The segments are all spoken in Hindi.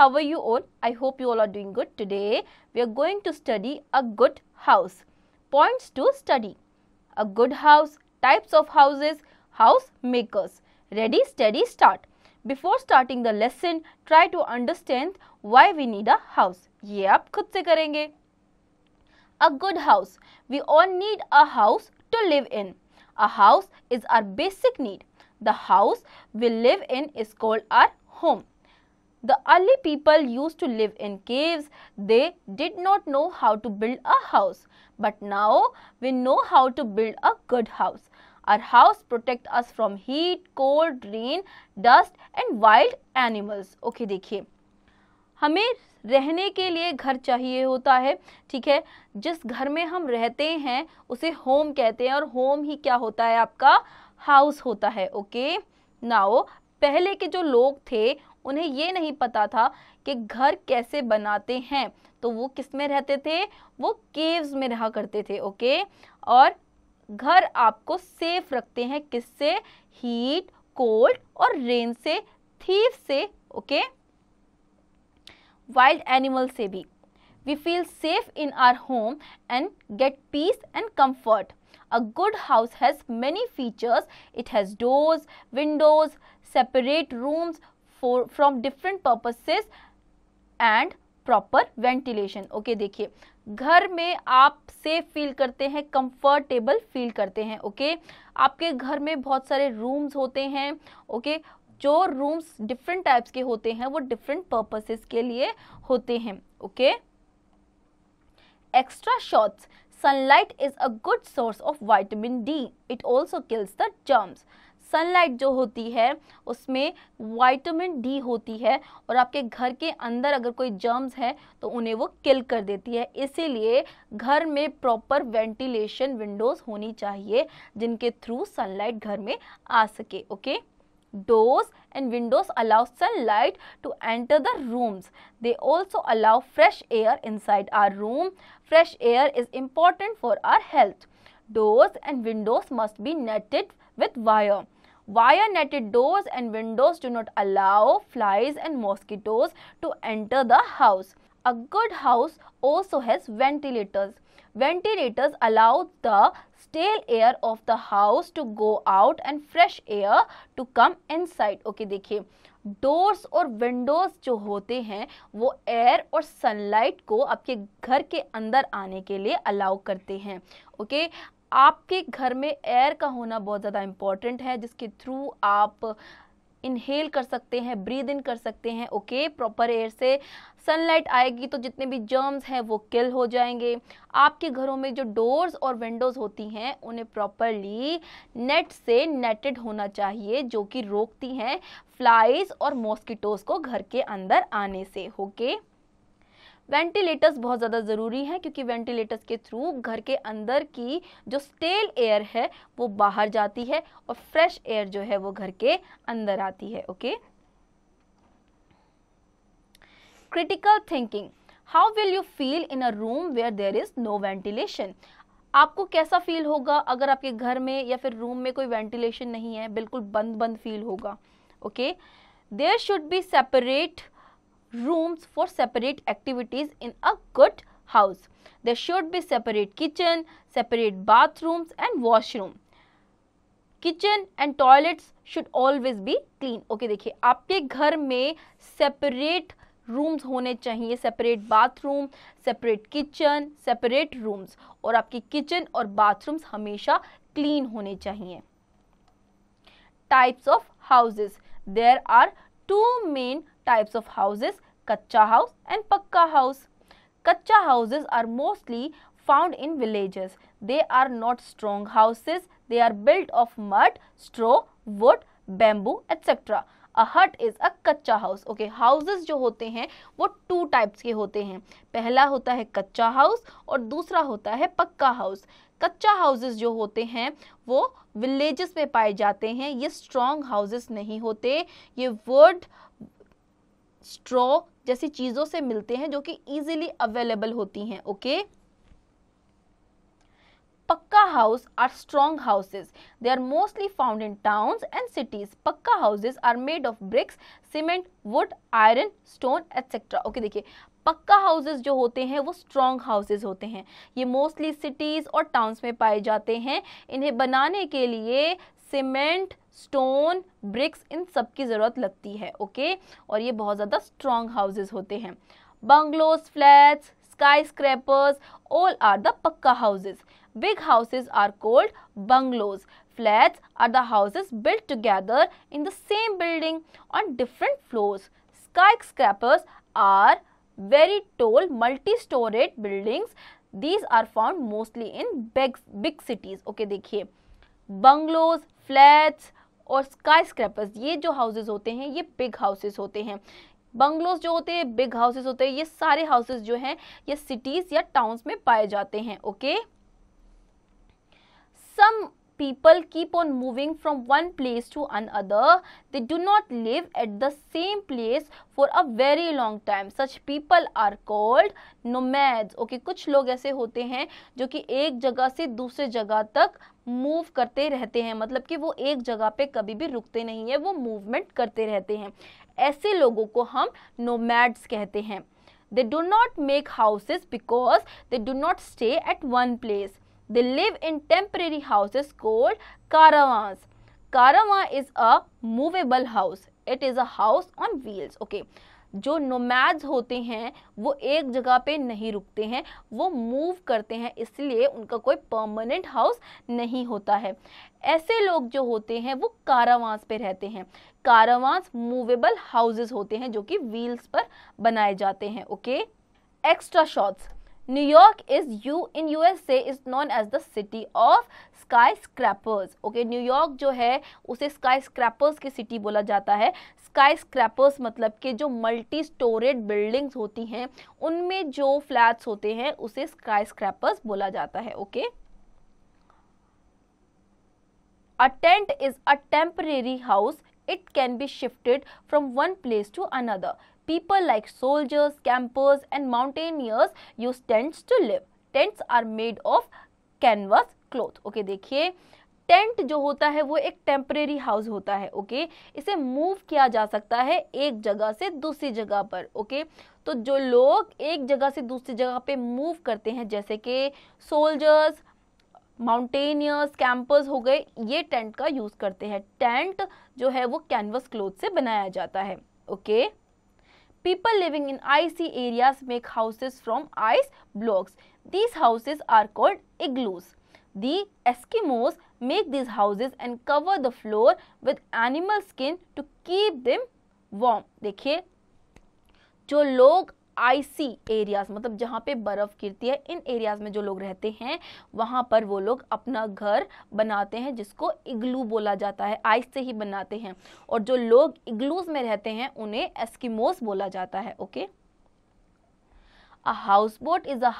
How are you all? I hope you all are doing good. Today we are going to study a good house. Points to study. A good house, types of houses, house makers. Ready, steady, start. Before starting the lesson, try to understand why we need a house. Ye आप खुद से A good house. We all need a house to live in. A house is our basic need. The house we live in is called our home. The early people used to live in caves. They did not know how to build a house. But now we know how to build a good house. Our house protect us from heat, cold, rain, dust and wild animals. Okay, देखिए हमें रहने के लिए घर चाहिए होता है ठीक है जिस घर में हम रहते हैं उसे होम कहते हैं और होम ही क्या होता है आपका हाउस होता है ओके okay? नाओ पहले के जो लोग थे उन्हें ये नहीं पता था कि घर कैसे बनाते हैं तो वो किस में रहते थे वो केव्स में रहा करते थे ओके और घर आपको सेफ रखते हैं किससे हीट कोल्ड और रेन से थीव से ओके वाइल्ड एनिमल से भी we feel safe in our home and get peace and comfort a good house has many features it has doors windows separate rooms for from different purposes and proper ventilation okay देखिए घर में आप सेफ फील करते हैं कंफर्टेबल फील करते हैं ओके okay? आपके घर में बहुत सारे रूम्स होते हैं ओके okay? जो रूम्स डिफरेंट टाइप्स के होते हैं वो डिफरेंट पर्पसेस के लिए होते हैं okay extra shots sunlight is a good source of vitamin D it also kills the germs sunlight जो होती है उसमें वाइटामिन डी होती है और आपके घर के अंदर अगर कोई जर्म्स है तो उन्हें वो किल कर देती है इसीलिए घर में प्रॉपर वेंटिलेशन विंडोज होनी चाहिए जिनके थ्रू सनलाइट घर में आ सके okay doors and windows allow sunlight to enter the rooms they also allow fresh air inside our room fresh air is important for our health doors and windows must be netted with wire wire netted doors and windows do not allow flies and mosquitoes to enter the house. A good house also has ventilators. Ventilators allow the stale air of the house to go out and fresh air to come inside. Okay, देखिए डोर्स और विंडोज जो होते हैं वो एयर और सनलाइट को आपके घर के अंदर आने के लिए अलाउ करते हैं ओके okay? आपके घर में एयर का होना बहुत ज़्यादा इम्पॉर्टेंट है जिसके थ्रू आप इनहेल कर सकते हैं ब्रीद इन कर सकते हैं ओके प्रॉपर एयर से सनलाइट आएगी तो जितने भी जर्म्स हैं वो किल हो जाएंगे आपके घरों में जो डोर्स और विंडोज़ होती हैं उन्हें प्रॉपरली नेट से नेटेड होना चाहिए जो कि रोकती हैं फ्लाइज और मॉस्किटोज़ को घर के अंदर आने से ओके okay? वेंटिलेटर्स बहुत ज़्यादा ज़रूरी हैं क्योंकि वेंटिलेटर्स के थ्रू घर के अंदर की जो स्टेल एयर है वो बाहर जाती है और फ्रेश एयर जो है वो घर के अंदर आती है okay critical thinking how will you feel in a room where there is no ventilation आपको कैसा फील होगा अगर आपके घर में या फिर रूम में कोई वेंटिलेशन नहीं है बिल्कुल बंद बंद फील होगा okay there should be separate rooms for separate activities in a good house. There should be separate kitchen, separate bathrooms and washroom. Kitchen and toilets should always be clean okay देखिए आपके घर में सेपरेट रूम्स होने चाहिए separate bathroom separate kitchen separate rooms और आपके किचन और बाथरूम्स हमेशा क्लीन होने चाहिए types of houses there are two main types of houses kachcha house and pakka house kachcha houses are mostly found in villages they are not strong houses they are built of mud straw wood bamboo etc a hut is a kachcha house okay houses jo hote hain wo two types ke hote hain pehla hota hai kachcha house aur dusra hota hai pakka house kachcha houses जो होते हैं वो विलेजेस में पाए जाते हैं ये स्ट्रॉन्ग हाउसेस नहीं होते ये वुड स्ट्रॉ जैसी चीज़ों से मिलते हैं जो कि इजीली अवेलेबल होती हैं okay pakka house are strong houses they are mostly found in towns and cities pakka houses are made of bricks cement wood iron stone etcetera okay देखिए पक्का हाउसेज जो होते हैं वो स्ट्रॉन्ग हाउसेज होते हैं ये मोस्टली सिटीज़ और टाउन्स में पाए जाते हैं इन्हें बनाने के लिए सीमेंट स्टोन ब्रिक्स इन सब की जरूरत लगती है ओके और ये बहुत ज्यादा स्ट्रॉन्ग हाउसेस होते हैं bungalows flat skyscrapers all are the pakka houses big houses are called bungalows flat are the houses built together in the same building on different floor skyscrapers are very tall multi storeyed buildings these are found mostly in big big cities okay देखिए बंगलोज फ्लैट्स और स्काई स्क्रैपर्स ये जो हाउसेज होते हैं ये बिग हाउसेज होते हैं बंगलोज जो होते हैं बिग हाउसेज होते हैं ये सारे हाउसेज जो हैं ये सिटीज़ या टाउन्स में पाए जाते हैं okay some people keep on moving from one place to another they do not live at the same place for a very long time such people are called nomads okay कुछ लोग ऐसे होते हैं जो कि एक जगह से दूसरे जगह तक मूव करते रहते हैं मतलब कि वो एक जगह पे कभी भी रुकते नहीं है वो मूवमेंट करते रहते हैं ऐसे लोगों को हम नोमैड्स कहते हैं they do not make houses because they do not stay at one place They live in temporary houses called caravans. Caravan is a movable house. It is a house on wheels. Okay. जो नोमैड्स होते हैं वो एक जगह पे नहीं रुकते हैं वो मूव करते हैं इसलिए उनका कोई परमानेंट हाउस नहीं होता है ऐसे लोग जो होते हैं वो कारावास पे रहते हैं कारावास मूवेबल हाउसेस होते हैं जो कि व्हील्स पर बनाए जाते हैं okay extra shots New York is U in USA is known as the city of skyscrapers. Okay, New York जो है उसे skyscrapers स्क्रैपर्स की सिटी बोला जाता है स्काई स्क्रैपर्स मतलब कि जो मल्टी स्टोरेड बिल्डिंग्स होती हैं उनमें जो फ्लैट्स होते हैं उसे स्काई स्क्रैपर्स बोला जाता है okay okay? A tent is a temporary house. It can be shifted from one place to another. people like soldiers, campers, and mountaineers use tents to live. Tents are made of canvas cloth. Okay, देखिए टेंट जो होता है वो एक टेम्परेरी हाउस होता है ओके इसे मूव किया जा सकता है एक जगह से दूसरी जगह पर ओके तो जो लोग एक जगह से दूसरी जगह पे मूव करते हैं जैसे कि सोल्जर्स माउंटेनियर्स कैंपर्स हो गए ये टेंट का यूज़ करते हैं टेंट जो है वो कैनवस क्लोथ से बनाया जाता है okay People living in icy areas make houses from ice blocks. These houses are called igloos. The Eskimos make these houses and cover the floor with animal skin to keep them warm. देखिए जो लोग आईसी एरियाज मतलब जहाँ पे बर्फ़ गिरती है इन एरियाज में जो लोग रहते हैं वहाँ पर वो लोग अपना घर बनाते हैं जिसको इग्लू बोला जाता है आइस से ही बनाते हैं और जो लोग इग्लूज में रहते हैं उन्हें एस्किमोस बोला जाता है okay okay? A houseboat is a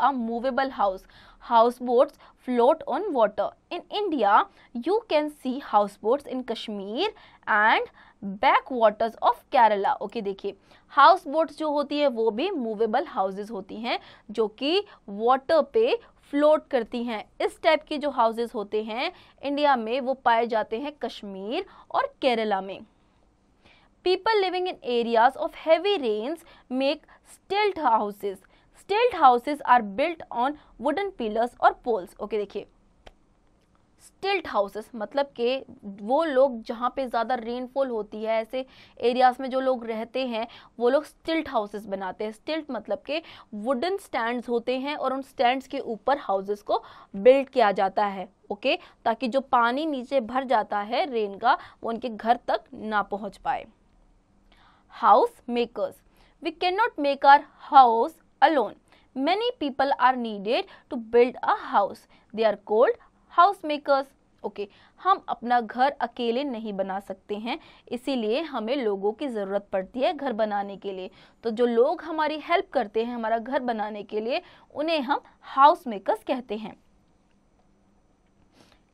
a movable house house boats float on water in India you can see house boats in Kashmir and back waters of Kerala okay देखिए हाउस बोट जो होती है वो भी मूवेबल हाउसेज होती हैं जो कि वाटर पे फ्लोट करती हैं इस टाइप के जो हाउसेज होते हैं इंडिया में वो पाए जाते हैं कश्मीर और केरला में people living in areas of heavy rains make stilt houses stilt houses are built on wooden pillars और पोल्स ओके देखिए टिल्ट हाउसेस मतलब के वो लोग जहाँ पे ज़्यादा रेनफॉल होती है ऐसे एरियाज़ में जो लोग रहते हैं वो लोग स्टिल्ट हाउसेस बनाते हैं स्टिल्ट मतलब के वुडन स्टैंड्स होते हैं और उन स्टैंड्स के ऊपर हाउसेस को बिल्ड किया जाता है ओके ताकि जो पानी नीचे भर जाता है रेन का वो उनके घर तक ना पहुँच पाए house makers we can not make our house alone many people are needed to build a house they are called house makers okay हम अपना घर अकेले नहीं बना सकते हैं इसीलिए हमें लोगों की ज़रूरत पड़ती है घर बनाने के लिए तो जो लोग हमारी हेल्प करते हैं हमारा घर बनाने के लिए उन्हें हम हाउस मेकर्स कहते हैं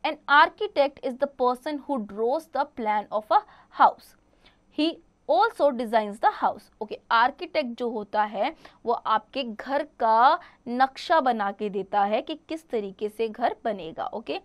an architect is the person who draws the plan of a house he also design the house okay architect जो होता है वो आपके घर का नक्शा बना के देता है कि किस तरीके से घर बनेगा okay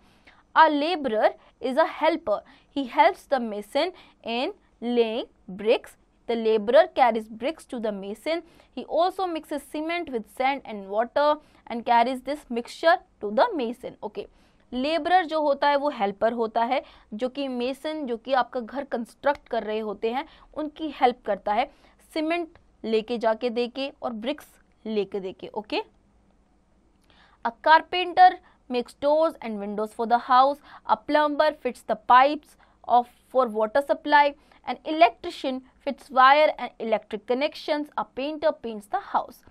a labour is a helper he helps the mason in laying bricks the labour carries bricks to the mason he also mix cement with sand and water and carries this mixture to the mason okay labourer जो होता है वो हेल्पर होता है जो कि मेसन जो कि आपका घर कंस्ट्रक्ट कर रहे होते हैं उनकी हेल्प करता है सीमेंट लेके जाके दे के और ब्रिक्स लेके दे के okay a carpenter makes doors and windows for the house a plumber fits the pipes of for water supply and electrician fits wire and electric connection a painter paints the house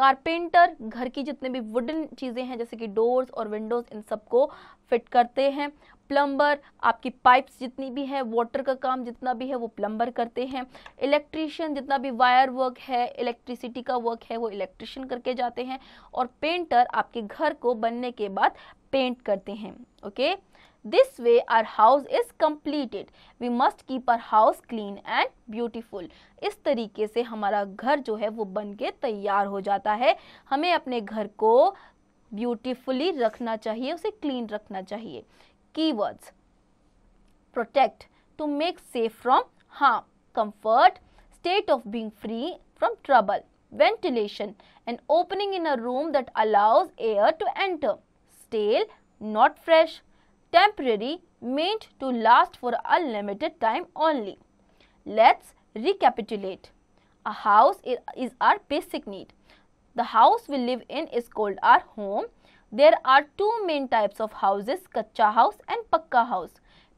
carpenter घर की जितने भी वुडन चीज़ें हैं जैसे कि डोर्स और विंडोज़ इन सबको फिट करते हैं प्लम्बर आपकी पाइप्स जितनी भी है वाटर का काम जितना भी है वो प्लम्बर करते हैं इलेक्ट्रीशियन जितना भी वायर वर्क है इलेक्ट्रिसिटी का वर्क है वो इलेक्ट्रिशियन करके जाते हैं और पेंटर आपके घर को बनने के बाद पेंट करते हैं okay okay? This way our house is completed. We must keep our house clean and beautiful. इस तरीके से हमारा घर जो है वो बन के तैयार हो जाता है हमें अपने घर को ब्यूटिफुली रखना चाहिए उसे क्लीन रखना चाहिए keywords protect to make safe from harm, comfort, state of being free from trouble, ventilation, an opening in a room that allows air to enter, stale, not fresh, temporary, meant to last for a limited time only. Let's recapitulate. A house is our basic need. The house we live in is called our home. There are two main types of houses, kacha house and pakka house.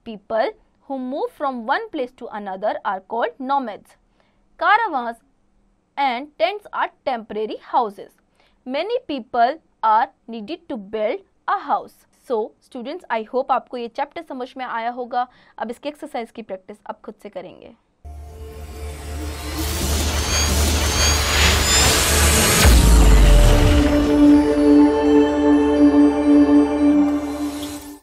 People who move from one place to another are called nomads. Caravans and tents are temporary houses. Many people are needed to build a house. So students I hope आपको ये चैप्टर समझ में आया होगा अब इसकी एक्सरसाइज की प्रैक्टिस आप खुद से करेंगे